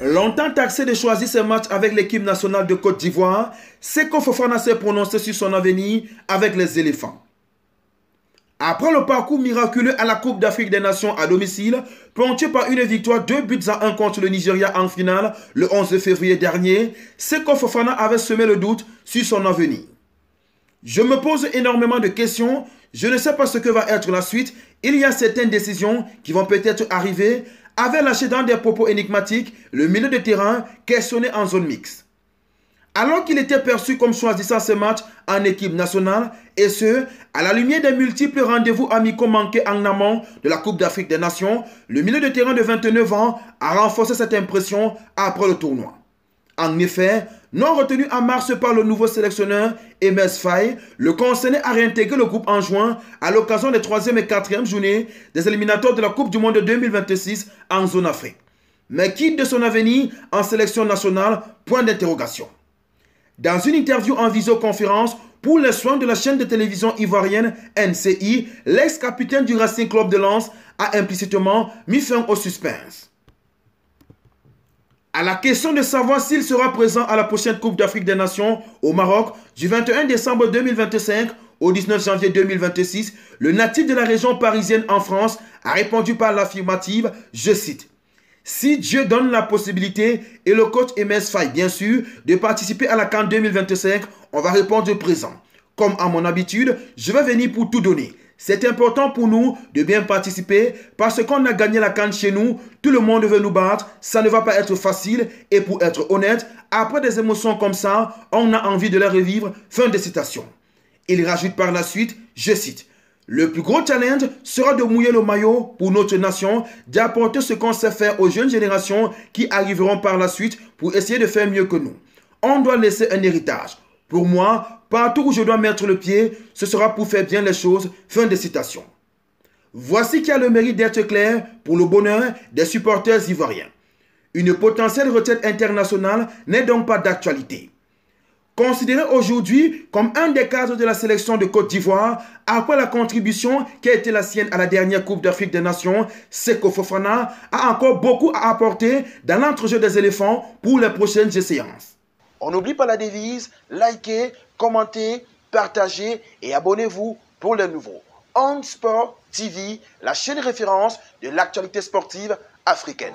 Longtemps taxé de choisir ses matchs avec l'équipe nationale de Côte d'Ivoire, Seko Fofana s'est prononcé sur son avenir avec les éléphants. Après le parcours miraculeux à la Coupe d'Afrique des Nations à domicile, ponctué par une victoire 2 buts à 1 contre le Nigeria en finale le 11 février dernier, Seko Fofana avait semé le doute sur son avenir. Je me pose énormément de questions, je ne sais pas ce que va être la suite, il y a certaines décisions qui vont peut-être arriver, avait lâché dans des propos énigmatiques le milieu de terrain questionné en zone mixte. Alors qu'il était perçu comme choisissant ce match en équipe nationale, et ce, à la lumière des multiples rendez-vous amicaux manqués en amont de la Coupe d'Afrique des Nations, le milieu de terrain de 29 ans a renforcé cette impression après le tournoi. En effet, non retenu en mars par le nouveau sélectionneur Emes Faye, le concerné a réintégré le groupe en juin à l'occasion des 3e et 4e journées des éliminatoires de la Coupe du Monde 2026 en zone Afrique. Mais quitte de son avenir en sélection nationale Point d'interrogation. Dans une interview en visioconférence pour les soins de la chaîne de télévision ivoirienne NCI, l'ex-capitaine du Racing Club de Lens a implicitement mis fin au suspense. À la question de savoir s'il sera présent à la prochaine Coupe d'Afrique des Nations au Maroc du 21 décembre 2025 au 19 janvier 2026, le natif de la région parisienne en France a répondu par l'affirmative, je cite, si Dieu donne la possibilité et le coach MS Faye, bien sûr, de participer à la CAN 2025, on va répondre présent. Comme à mon habitude, je vais venir pour tout donner. C'est important pour nous de bien participer parce qu'on a gagné la canne chez nous. Tout le monde veut nous battre. Ça ne va pas être facile. Et pour être honnête, après des émotions comme ça, on a envie de les revivre. Fin de citation. Il rajoute par la suite, je cite, le plus gros challenge sera de mouiller le maillot pour notre nation, d'apporter ce qu'on sait faire aux jeunes générations qui arriveront par la suite pour essayer de faire mieux que nous. On doit laisser un héritage. Pour moi, partout où je dois mettre le pied, ce sera pour faire bien les choses. Fin de citation. Voici qui a le mérite d'être clair pour le bonheur des supporters ivoiriens. Une potentielle retraite internationale n'est donc pas d'actualité. Considéré aujourd'hui comme un des cadres de la sélection de Côte d'Ivoire, après la contribution qui a été la sienne à la dernière Coupe d'Afrique des Nations, Seko Fofana a encore beaucoup à apporter dans l'entrejeu des éléphants pour les prochaines séances. On n'oublie pas la devise, likez, commentez, partagez et abonnez-vous pour les nouveaux. On Sport TV, la chaîne référence de l'actualité sportive africaine.